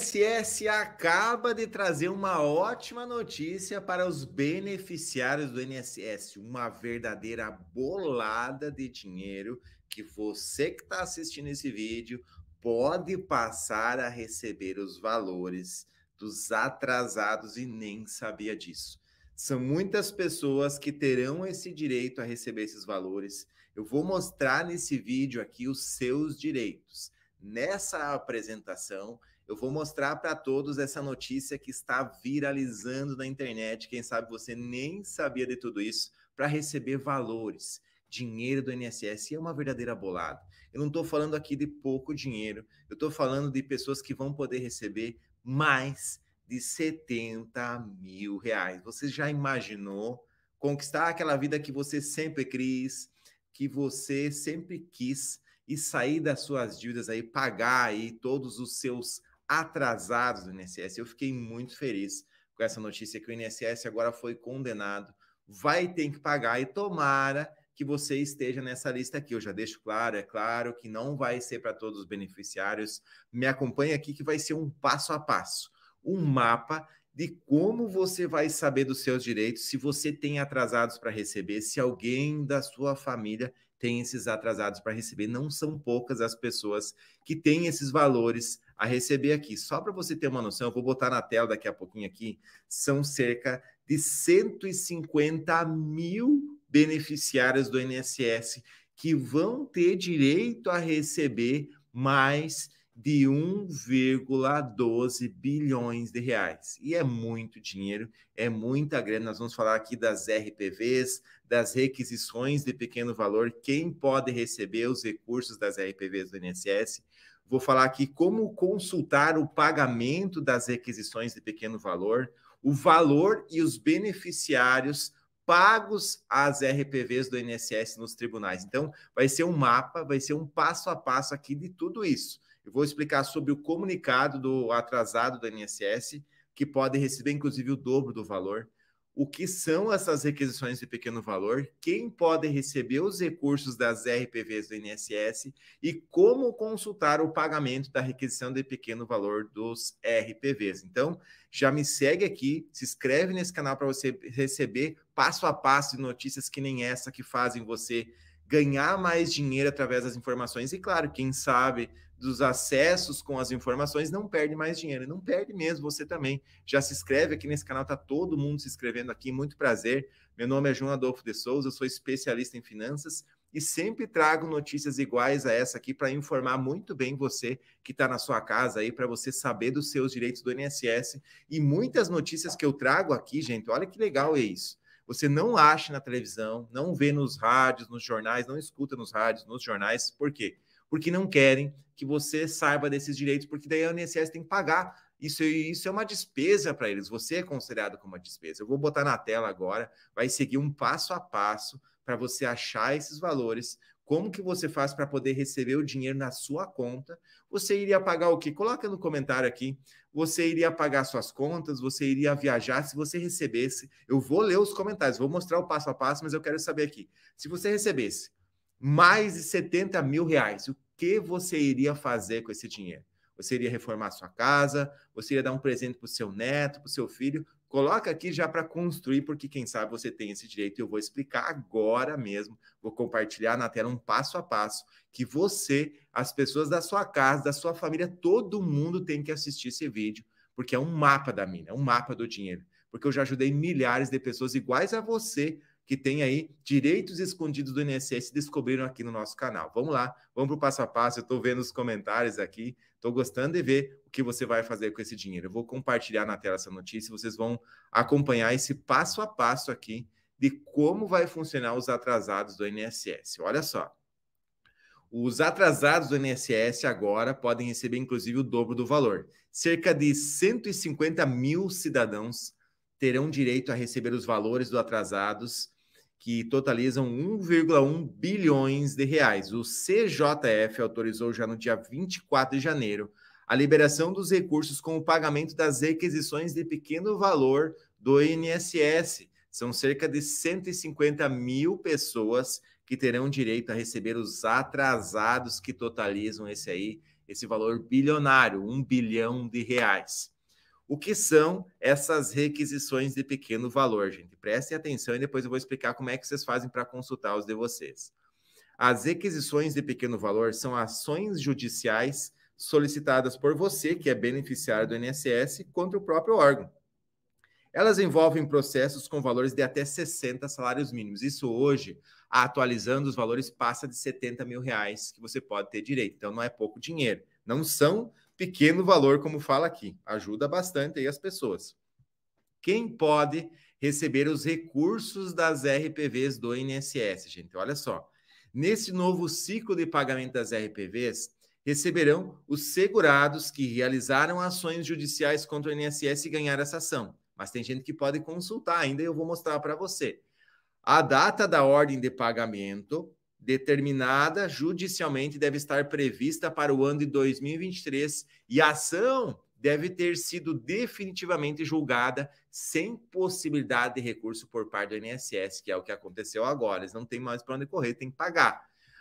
INSS acaba de trazer uma ótima notícia para os beneficiários do INSS, uma verdadeira bolada de dinheiro que você que está assistindo esse vídeo pode passar a receber os valores dos atrasados e nem sabia disso. São muitas pessoas que terão esse direito a receber esses valores. Eu vou mostrar nesse vídeo aqui os seus direitos. Nessa apresentação, eu vou mostrar para todos essa notícia que está viralizando na internet. Quem sabe você nem sabia de tudo isso para receber valores dinheiro do INSS é uma verdadeira bolada. Eu não estou falando aqui de pouco dinheiro, eu estou falando de pessoas que vão poder receber mais de 70 mil reais. Você já imaginou conquistar aquela vida que você sempre quis, que você sempre quis e sair das suas dívidas aí, pagar aí todos os seus atrasados do INSS. Eu fiquei muito feliz com essa notícia que o INSS agora foi condenado, vai ter que pagar e tomara que você esteja nessa lista aqui. Eu já deixo claro, é claro que não vai ser para todos os beneficiários. Me acompanhe aqui que vai ser um passo a passo, um mapa de como você vai saber dos seus direitos, se você tem atrasados para receber, se alguém da sua família tem esses atrasados para receber. Não são poucas as pessoas que têm esses valores a receber aqui. Só para você ter uma noção, eu vou botar na tela daqui a pouquinho aqui, são cerca de 150 mil beneficiários do INSS que vão ter direito a receber mais de 1,12 bilhões de reais. E é muito dinheiro, é muita grana. Nós vamos falar aqui das RPVs, das requisições de pequeno valor, quem pode receber os recursos das RPVs do INSS, Vou falar aqui como consultar o pagamento das requisições de pequeno valor, o valor e os beneficiários pagos às RPVs do INSS nos tribunais. Então, vai ser um mapa, vai ser um passo a passo aqui de tudo isso. Eu vou explicar sobre o comunicado do atrasado do INSS, que pode receber inclusive o dobro do valor o que são essas requisições de pequeno valor, quem pode receber os recursos das RPVs do INSS e como consultar o pagamento da requisição de pequeno valor dos RPVs. Então, já me segue aqui, se inscreve nesse canal para você receber passo a passo de notícias que nem essa que fazem você ganhar mais dinheiro através das informações e, claro, quem sabe dos acessos com as informações não perde mais dinheiro, não perde mesmo você também. Já se inscreve aqui nesse canal, tá todo mundo se inscrevendo aqui, muito prazer. Meu nome é João Adolfo de Souza, eu sou especialista em finanças e sempre trago notícias iguais a essa aqui para informar muito bem você que está na sua casa aí, para você saber dos seus direitos do INSS. E muitas notícias que eu trago aqui, gente, olha que legal é isso. Você não acha na televisão, não vê nos rádios, nos jornais, não escuta nos rádios, nos jornais. Por quê? Porque não querem que você saiba desses direitos, porque daí a INSS tem que pagar. Isso, isso é uma despesa para eles. Você é considerado como uma despesa. Eu vou botar na tela agora, vai seguir um passo a passo para você achar esses valores, como que você faz para poder receber o dinheiro na sua conta? Você iria pagar o que? Coloca no comentário aqui. Você iria pagar suas contas? Você iria viajar se você recebesse? Eu vou ler os comentários, vou mostrar o passo a passo, mas eu quero saber aqui. Se você recebesse mais de 70 mil reais, o que você iria fazer com esse dinheiro? Você iria reformar sua casa? Você iria dar um presente para o seu neto, para o seu filho? Coloca aqui já para construir, porque quem sabe você tem esse direito. Eu vou explicar agora mesmo. Vou compartilhar na tela um passo a passo que você, as pessoas da sua casa, da sua família, todo mundo tem que assistir esse vídeo, porque é um mapa da mina, é um mapa do dinheiro. Porque eu já ajudei milhares de pessoas iguais a você que tem aí direitos escondidos do INSS descobriram aqui no nosso canal. Vamos lá, vamos para o passo a passo. Eu estou vendo os comentários aqui, estou gostando de ver o que você vai fazer com esse dinheiro. Eu vou compartilhar na tela essa notícia e vocês vão acompanhar esse passo a passo aqui de como vai funcionar os atrasados do INSS. Olha só. Os atrasados do INSS agora podem receber inclusive o dobro do valor. Cerca de 150 mil cidadãos terão direito a receber os valores do atrasados, que totalizam 1,1 bilhões de reais. O CJF autorizou já no dia 24 de janeiro a liberação dos recursos com o pagamento das requisições de pequeno valor do INSS. São cerca de 150 mil pessoas que terão direito a receber os atrasados que totalizam esse aí, esse valor bilionário, um bilhão de reais o que são essas requisições de pequeno valor, gente. Prestem atenção e depois eu vou explicar como é que vocês fazem para consultar os de vocês. As requisições de pequeno valor são ações judiciais solicitadas por você, que é beneficiário do INSS, contra o próprio órgão. Elas envolvem processos com valores de até 60 salários mínimos. Isso hoje, atualizando os valores, passa de 70 mil reais que você pode ter direito. Então, não é pouco dinheiro. Não são pequeno valor, como fala aqui. Ajuda bastante aí as pessoas. Quem pode receber os recursos das RPVs do INSS, gente? Olha só. Nesse novo ciclo de pagamento das RPVs, receberão os segurados que realizaram ações judiciais contra o INSS e ganharam essa ação. Mas tem gente que pode consultar ainda e eu vou mostrar para você. A data da ordem de pagamento determinada judicialmente deve estar prevista para o ano de 2023 e a ação deve ter sido definitivamente julgada sem possibilidade de recurso por parte do INSS, que é o que aconteceu agora. Eles não têm mais para onde correr, tem que pagar.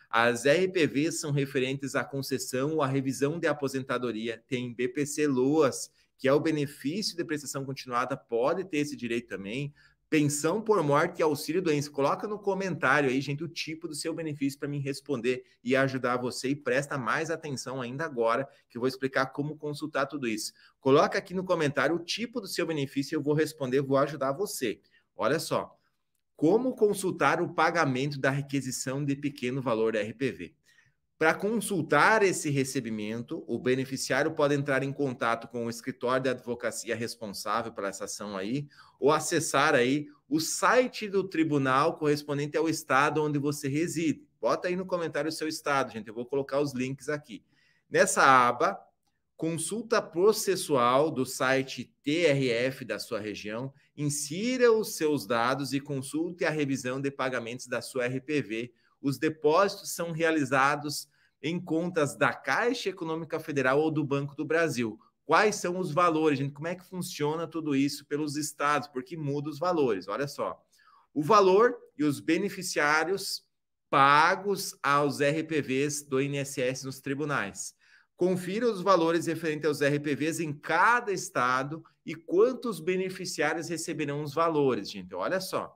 As RPVs são referentes à concessão ou à revisão de aposentadoria. Tem BPC Loas, que é o benefício de prestação continuada, pode ter esse direito também pensão por morte e auxílio doença. Coloca no comentário aí, gente, o tipo do seu benefício para mim responder e ajudar você. E presta mais atenção ainda agora, que eu vou explicar como consultar tudo isso. Coloca aqui no comentário o tipo do seu benefício, e eu vou responder, vou ajudar você. Olha só. Como consultar o pagamento da requisição de pequeno valor da RPV? Para consultar esse recebimento, o beneficiário pode entrar em contato com o escritório de advocacia responsável pela essa ação aí, ou acessar aí o site do tribunal correspondente ao estado onde você reside. Bota aí no comentário o seu estado, gente. Eu vou colocar os links aqui. Nessa aba, consulta processual do site TRF da sua região, insira os seus dados e consulte a revisão de pagamentos da sua RPV os depósitos são realizados em contas da Caixa Econômica Federal ou do Banco do Brasil. Quais são os valores, gente? Como é que funciona tudo isso pelos estados? Porque muda os valores. Olha só. O valor e os beneficiários pagos aos RPVs do INSS nos tribunais. Confira os valores referentes aos RPVs em cada estado e quantos beneficiários receberão os valores, gente. Olha só.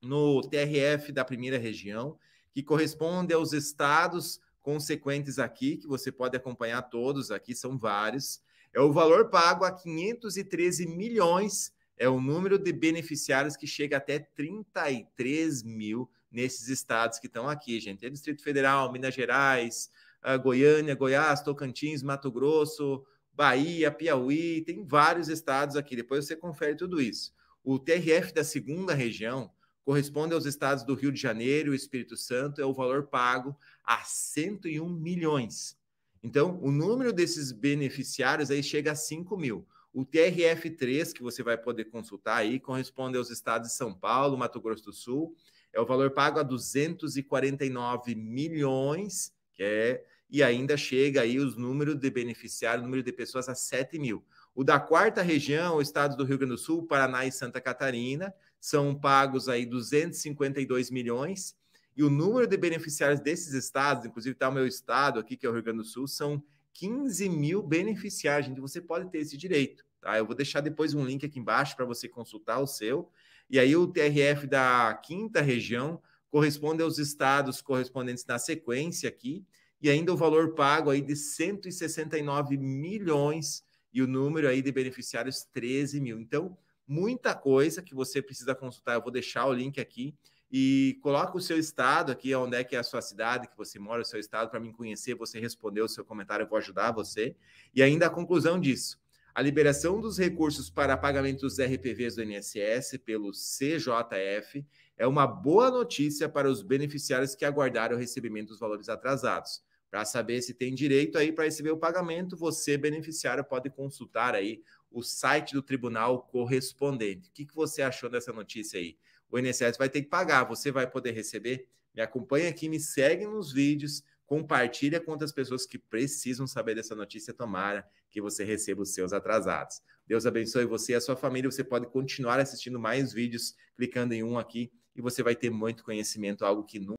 No TRF da primeira região, que corresponde aos estados consequentes aqui, que você pode acompanhar todos aqui, são vários. É o valor pago a 513 milhões, é o número de beneficiários que chega até 33 mil nesses estados que estão aqui, gente. É Distrito Federal, Minas Gerais, ah, Goiânia, Goiás, Tocantins, Mato Grosso, Bahia, Piauí, tem vários estados aqui. Depois você confere tudo isso. O TRF da segunda região, corresponde aos estados do Rio de Janeiro e Espírito Santo, é o valor pago a 101 milhões. Então, o número desses beneficiários aí chega a 5 mil. O TRF3, que você vai poder consultar aí, corresponde aos estados de São Paulo, Mato Grosso do Sul, é o valor pago a 249 milhões, que é, e ainda chega aí os números de beneficiários, o número de pessoas a 7 mil. O da quarta região, estados do Rio Grande do Sul, Paraná e Santa Catarina, são pagos aí 252 milhões, e o número de beneficiários desses estados, inclusive está o meu estado aqui, que é o Rio Grande do Sul, são 15 mil beneficiários, gente, você pode ter esse direito. Tá? Eu vou deixar depois um link aqui embaixo para você consultar o seu. E aí o TRF da quinta região corresponde aos estados correspondentes na sequência aqui, e ainda o valor pago aí de 169 milhões e o número aí de beneficiários 13 mil. Então, muita coisa que você precisa consultar. Eu vou deixar o link aqui e coloca o seu estado aqui, onde é que é a sua cidade, que você mora, o seu estado, para me conhecer, você respondeu o seu comentário, eu vou ajudar você. E ainda a conclusão disso. A liberação dos recursos para pagamento dos RPVs do INSS pelo CJF é uma boa notícia para os beneficiários que aguardaram o recebimento dos valores atrasados. Para saber se tem direito aí para receber o pagamento, você beneficiário pode consultar aí o site do tribunal correspondente. O que, que você achou dessa notícia aí? O INSS vai ter que pagar, você vai poder receber? Me acompanha aqui, me segue nos vídeos, compartilha com outras pessoas que precisam saber dessa notícia, tomara que você receba os seus atrasados. Deus abençoe você e a sua família. Você pode continuar assistindo mais vídeos clicando em um aqui e você vai ter muito conhecimento, algo que nunca